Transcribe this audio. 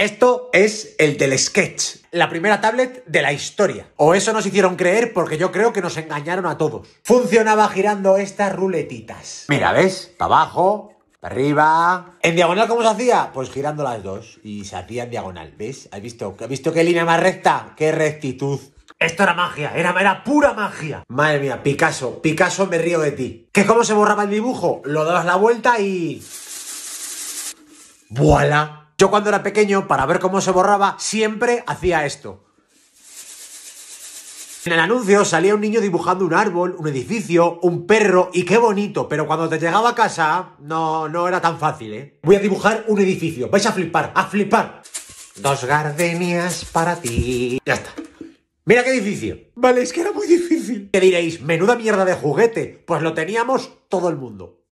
Esto es el del sketch, la primera tablet de la historia. O eso nos hicieron creer porque yo creo que nos engañaron a todos. Funcionaba girando estas ruletitas. Mira, ¿ves? Para abajo, para arriba. ¿En diagonal cómo se hacía? Pues girando las dos y se hacía en diagonal, ¿ves? ¿Has visto? visto qué línea más recta? ¡Qué rectitud! Esto era magia, era, pura magia. Madre mía, Picasso, Picasso me río de ti. ¿Qué cómo se borraba el dibujo? Lo dabas la vuelta y... vuela yo cuando era pequeño, para ver cómo se borraba, siempre hacía esto. En el anuncio salía un niño dibujando un árbol, un edificio, un perro y qué bonito, pero cuando te llegaba a casa no, no era tan fácil, ¿eh? Voy a dibujar un edificio, vais a flipar, a flipar. Dos gardenias para ti. Ya está. Mira qué edificio. Vale, es que era muy difícil. ¿Qué diréis? Menuda mierda de juguete. Pues lo teníamos todo el mundo.